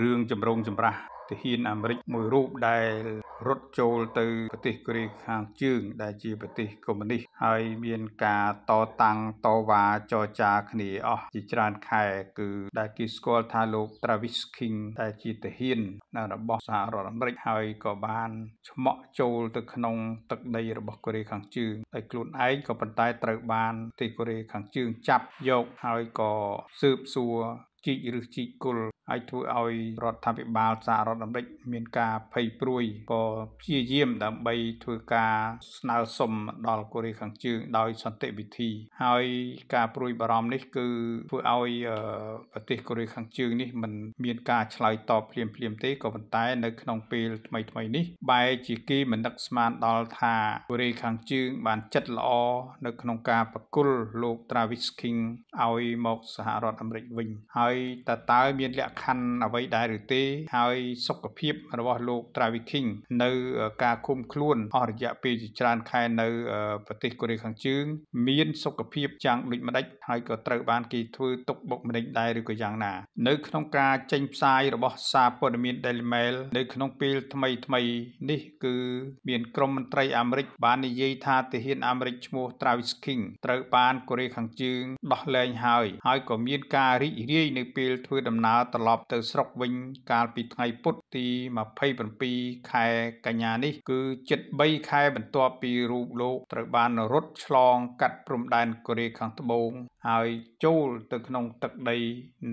រឿងចម្រូងចម្រាសទាហានអាមេរិកមួយរូបដែល រត់ចូលទៅប្រទេសកូរ៉េខាងជើង ដែលជាប្រទេសកុម្មុយនីសហើយមានការតតាំងតវ៉ាចរចាគ្នាអស់ជាច្រើន ខែ គឺដែលគេស្គាល់ថាលោក Travis King ដែលជាទាហានរបស់សហរដ្ឋអាមេរិកហើយក៏បានឆ្មក់ចូលទៅក្នុង ទឹកដីរបស់កូរ៉េខាងជើងដោយខ្លួនឯងក៏ប៉ុន្តែត្រូវ បានប្រទេសកូរ៉េខាងជើងចាប់យកហើយក៏ស៊ើបសួរជីកឬជីកគល់អាចធ្វើឲ្យរដ្ឋាភិបាលសហរដ្ឋអាមេរិកមានការភ័យព្រួយក៏ព្យាយាមដើម្បីធ្វើការស្នើសុំដល់កូរ៉េខាងជើង ដោយសន្តិវិធី ហើយការព្រួយបារម្ភនេះ គឺធ្វើឲ្យប្រទេសកូរ៉េខាងជើងនេះมันមានការឆ្លើយតបភ្លាមភ្លាមទេក៏ប៉ុន្តែនៅក្នុងពេលថ្មីថ្មីនេះបែរជាគេមិនដឹកស្មានដល់ថាកូរ៉េខាងជើងបានចិត្តល្អនៅក្នុងការប្រគល់លោក Travis King ឲ្យមកសហរដ្ឋអាមេរិកវិញហើយហើយតើតើមាន លក្ខខណ្ឌអ្វីដែរឬទេ ហើយសុខភាព របស់លោក Travis King នៅការឃុំខ្លួនអស់រយៈពេលជាច្រើន ខែនៅ ប្រទេសកូរ៉េខាងជើងមានសុខភាពយ៉ាងដូចម្ដេចហើយក៏ត្រូវបានគេធ្វើទុកបុកម្នេញដែរឬក៏យ៉ាងណា នៅក្នុងការចេញផ្សាយរបស់សារព័ត៌មាន Daily Mail នៅក្នុងពេលថ្មីថ្មី នេះគឺ មានក្រុមមន្ត្រីអាមេរិកបាននិយាយថាទាហានអាមេរិកឈ្មោះ Travis King ត្រូវបានកូរ៉េខាងជើងដោះលែងហើយហើយក៏មានការរីករាយនៅនាពេលធ្វើដំណើរត្រឡប់ទៅស្រុកវិញកាលពីថ្ងៃពុធទី27ខែកញ្ញានេះគឺជិត3ខែបន្ទាប់ពីរូបលោកត្រូវបានរត់ឆ្លងកាត់ព្រំដែនកូរ៉េខាងត្បូងហើយចូលទៅក្នុងទឹកដី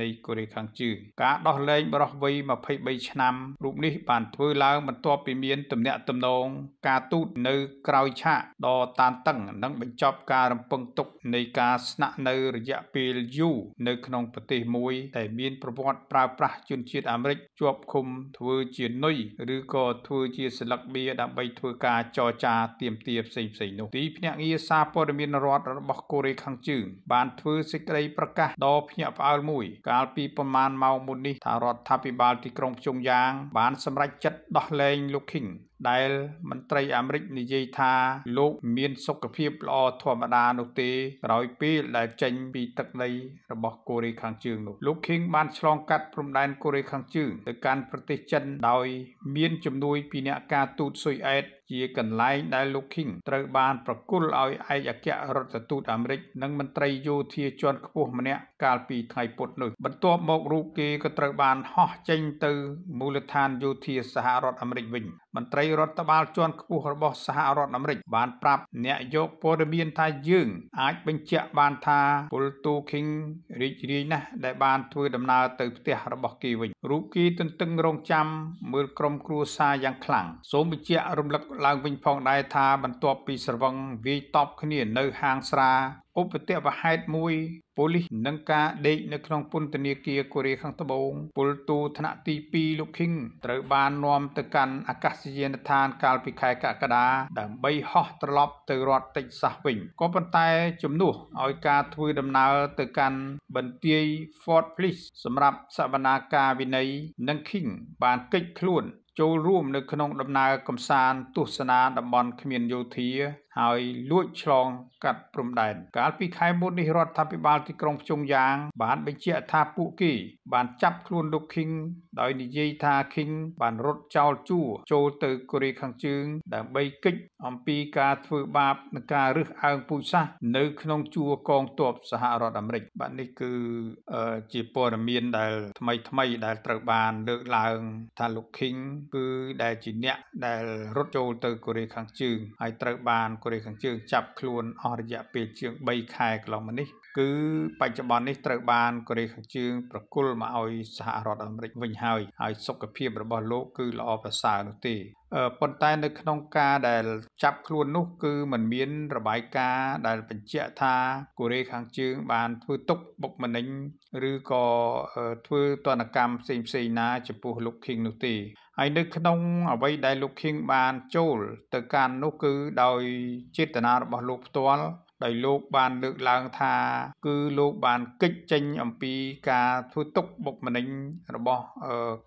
នៃកូរ៉េខាងជើងការដោះលែងបរិះវ័យ23ឆ្នាំរូបនេះបានធ្វើឡើងបន្ទាប់ពីមានទំនាក់ទំនងការទូតនៅក្រៅឆាកដ៏តានតឹងនិងបញ្ចប់ការរំពឹងទុកនៃការស្នាក់នៅរយៈពេលយូរនៅក្នុងប្រទេសមួយដែលមានប្រវត្តិប្រើប្រាស់ជនជាតិអាមេរិកជាប់ឃុំធ្វើជានុយឬក៏ធ្វើជាសិលឹកបៀដើម្បីធ្វើការចរចាទាមទារផ្សេងផ្សេងនោះទី ភ្នាក់ងារសារព័ត៌មានរដ្ឋរបស់កូរ៉េខាងជើងបានធ្វើសេចក្តីប្រកាសដ៏ភ្ញាក់ផ្អើលមួយកាលពីប្រមាណម៉ោងមុននេះថារដ្ឋាភិបាលទីក្រុងភ្យុងយ៉ាង បានសម្រេចចិត្តដោះលែងលោក King ដែលមន្ត្រីអាមេរិកនិយាយថាលោកមាន សុខភាពល្អធម្មតានោះទេក្រោយពេលដែលចេញ ពីទឹកដីរបស់កូរ៉េខាងជើងនោះលោក King បានឆ្លងកាត់ព្រំដែនកូរ៉េខាងជើងទៅកាន់ប្រទេសចិនដោយ មានជំនួយពីអ្នកការទូតស៊ុយអែតជាកន្លែងដែលលោក King ត្រូវបាន ប្រគល់ឲ្យឯកអគ្គរដ្ឋទូតអាមេរិកនិងមន្ត្រីយោធាជាន់ខ្ពស់ម្នាក់កាលពីថ្ងៃពុធនោះបន្ទាប់មករូបគេក៏ត្រូវបានហោះចេញទៅមូលដ្ឋានយោធាសហរដ្ឋអាមេរិកវិញមន្ត្រីរដ្ឋបាលជាន់ខ្ពស់របស់សហរដ្ឋអាមេរិកបានប្រាប់ អ្នកយកព័ត៌មានថាយើង អាចបញ្ជាក់បានថាពលទូ King រីករាយណាស់ដែលបានធ្វើដំណើរទៅផ្ទះរបស់គេវិញរូបគេទន្ទឹងរង់ចាំមើលក្រុមគ្រួសារយ៉ាងខ្លាំងសូមបញ្ជាក់រំលឹកឡើងវិញផងដែរថាបន្ទាប់ពីស្រវឹងវាយតបគ្នានៅហាងស្រាឧបតិវហេតុមួយប៉ូលីសនឹងការដេកនៅក្នុងពន្ធនាគារកូរ៉េខាងត្បូងពលទូថ្នាក់ទី2លោក King ត្រូវបាននាំទៅកាន់អាកាសយានដ្ឋានកាលពីខែកក្កដាដើម្បីហោះត្រឡប់ទៅរដ្ឋតិចសាសវិញ ក៏ប៉ុន្តែជំនួសឲ្យការធ្វើដំណើរទៅកាន់បន្ទាយ Fort Bliss សម្រាប់សវនាការវិន័យនឹង King បានកិច្ចខ្លួនចូលរួមនៅក្នុងដំណើរកំសាន្តទស្សនាតំបន់គ្មានយោធាហើយលួចឆ្លងកាត់ព្រំដែនកាលពីខែមុននេះរដ្ឋាភិបាលទីក្រុងភ្ជុងយ៉ាងបានបញ្ជាក់ថាពួកគេបានចាប់ខ្លួនលោក King ដោយនិយាយថា King បានរត់ចោលជួចូលទៅកូរ៉េខាងជើងដើម្បីគិច្ចអំពីការធ្វើបាបនិងការរើសអើងពូជសាសន៍នៅក្នុងជួរកងទ័ពសហរដ្ឋអាមេរិក បាទនេះគឺជាព័ត៌មានដែល ថ្មីថ្មីដែលត្រូវបានលើកឡើងថាលោក King គឺដែលជាអ្នកដែលរត់ចូលទៅកូរ៉េខាងជើងហើយត្រូវបានកូកូរ៉េខាងជើងចាប់ខ្លួនអស់រយៈពេលជាង3ខែកន្លងមកនេះគឺបច្ចុប្បន្ននេះត្រូវបានកូរ៉េខាងជើងប្រគល់មកឲ្យសហរដ្ឋអាមេរិកវិញហើយហើយសុខភាពរបស់លោកគឺល្អប្រសើរនោះទេប៉ុន្តែ នៅក្នុងការដែលចាប់ខ្លួននោះ គឺมันមានរបាយការណ៍ដែលបញ្ជាក់ថាកូរ៉េខាងជើងបានធ្វើទុកបុកម្នេញឬក៏ធ្វើទណ្ឌកម្មផ្សេងផ្សេងណាចំពោះលោកឃីងនោះទេហើយនៅក្នុង អ្វីដែលលោកឃីងបានចូល ទៅកាន់នោះគឺដោយចេតនារបស់លោកផ្ទាល់ដោយលោកបានលើកឡើងថា គឺលោកបានកិច្ចចេញអំពីការធ្វើទុកបុកម្នេញរបស់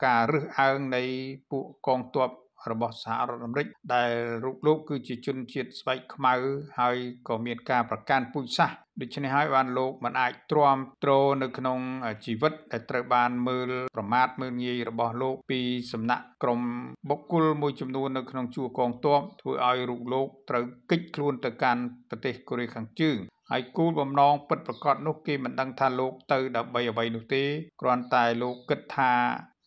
ការរើសអើងនៃពួកកងទ័ពរបស់សហរដ្ឋអាមេរិក ដែលរូបលោក គឺជាជនជាតិស្បែកខ្មៅហើយក៏មានការប្រកាន់ពូជសាសន៍ដូច្នេះហើយបានលោកមិនអាចទ្រាំទ្រនៅក្នុងជីវិតដែលត្រូវបានមើល ប្រមាថមើលងាយរបស់លោកពីសំណាក់ក្រុមបុគ្គលមួយចំនួននៅក្នុងជួរកងទ័ពធ្វើឲ្យរូបលោកត្រូវគេចខ្លួនទៅកាន់ប្រទេសកូរ៉េខាងជើងហើយគូលបំណងពិតប្រាកដនោះគេមិនដឹងថាលោក ទៅដើម្បីអ្វីនោះទេគ្រាន់តែលោកគិតថា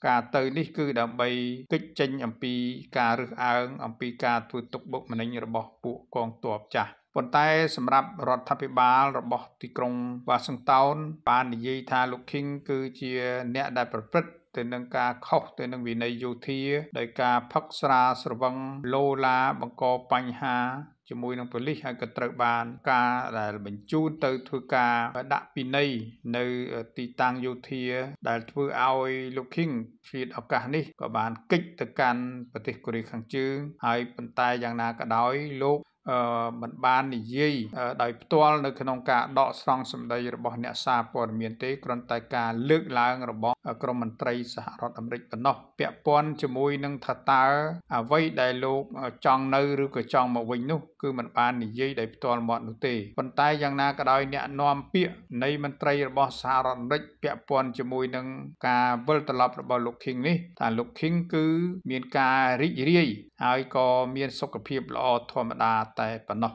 ការទៅនេះគឺដើម្បីគេចចេញអំពីការរើសអើងអំពីការធ្វើទុកបុកម្នេញរបស់ពួកកងទ័ពចាស់ប៉ុន្តែសម្រាប់រដ្ឋាភិបាលរបស់ទីក្រុងវ៉ាស៊ីនតោនបាននិយាយថាលោក King គឺជាអ្នកដែលប្រព្រឹត្តទៅនឹងការខុសទៅនឹងវិន័យយោធាដោយការផឹកស្រាស្រវឹងលោឡាបង្កបញ្ហាជាមួយនឹងប៉ូលីសហើយក៏ត្រូវបាន ការដែលបញ្ជូនទៅធ្វើការដាក់ពិន័យនៅទីតាំងយោធា ដែលធ្វើឲ្យលោក King ឆ្លៀតឱកាសនេះក៏បានគេចទៅកាន់ប្រទេសកូរ៉េខាងជើងហើយប៉ុន្តែយ៉ាងណាក៏ដោយលោកមិនបាននិយាយដោយផ្ទាល់នៅក្នុងការដកស្រង់សម្ដីរបស់អ្នកសារព័ត៌មានទេគ្រាន់តែការលើកឡើងរបស់ក្រមមន្ត្រីសហរដ្ឋអាមេរិកប៉ុណ្ណោះពាក់ព័ន្ធជាមួយនឹងថាតើអ្វីដែលលោក ចង់នៅឬក៏ចង់មកវិញនោះគឺមិនបាននិយាយដោយផ្ទាល់មាត់នោះទេប៉ុន្តែយ៉ាងណាក៏ដោយអ្នកនាំពាក្យនៃមន្ត្រីរបស់សហរដ្ឋអាមេរិកពាក់ព័ន្ធជាមួយនឹងការវិលត្រឡប់របស់លោក King នេះថាលោក King គឺមានការរីករាយហើយក៏មាន សុខភាពល្អធម្មតា带本了。